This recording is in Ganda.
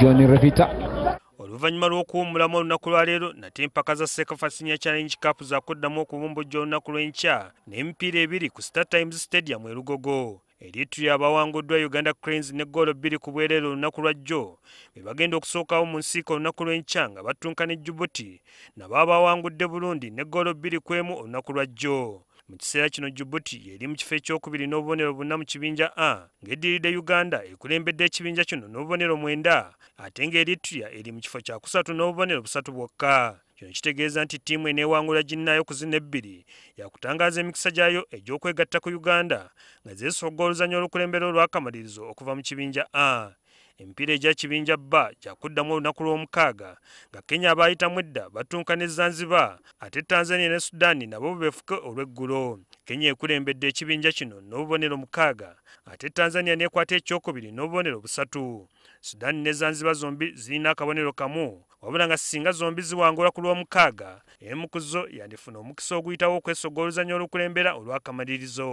John Revita Oluvannyuma lw'okuwummulamu olunaku lwaleero nate empaka za Sekafa Senior Challenge Cup zaakuddamu okubumbujja olunaku lw'enkya n'emipiira ebiri ku Star Times Stadium e Lugogo eryettu lyabawanguddwa Uganda Cranes ne goolo bbiri ku bwereere olunaku lwa jjo be bagenda okusookawo mu nsiika olunaku lw'enkya nga battunka ne Djibouti nabo abawangudde Burundi ne goolo bbiri kw'emu olunaku lwa jjo mu kiseera kino jibuti yeri mu kifo ekyokubiri n'obubonero buna mu kibinja a ng'eddiridde uganda ekulembedde ekibinja kino n'obubonero mwenda ate ng'eritria eri mu kifo kyakusatu n'obubonero busatu bwokka kino kitegeeza nti ttiimu eneewangula ginnayo ku zina ebbiri yakutangaaza emikisa gyayo egy'okwegatta ku uganda nga zeesogga oluzannya olukulembera olwakamalirizo okuva mu kibinja a emipiira egya kibinja bba gyakuddamu olunaku lw'omukaaga nga kenya abaayitamu edda batunka ne zanziba ate tanzania ne sudaani nabo befuke olw'eggulo kenya ekulembedde ekibinja kino n'obubonero mukaaga ate tanzania n'ekwata ekyokubiri n'obubonero busatu sudaani ne zanziba zombi zirina akabonero kamu wabula nga singa zombi ziwangula ku lw'omukaaga emu ku zo yandifuna omukisa oguyitawo okwesogga oluzannya olukulembera olwakamalirizo